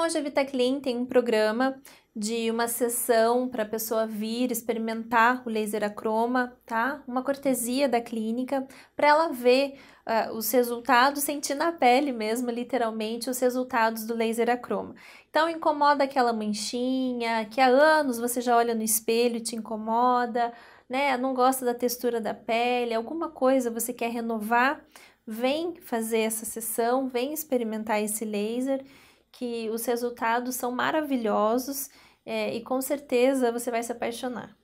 Então, hoje a VitaClean tem um programa de uma sessão para a pessoa vir experimentar o laser acroma, tá? Uma cortesia da clínica para ela ver uh, os resultados, sentir na pele mesmo, literalmente, os resultados do laser acroma. Então incomoda aquela manchinha que há anos você já olha no espelho e te incomoda, né? Não gosta da textura da pele, alguma coisa você quer renovar, vem fazer essa sessão, vem experimentar esse laser que os resultados são maravilhosos é, e com certeza você vai se apaixonar.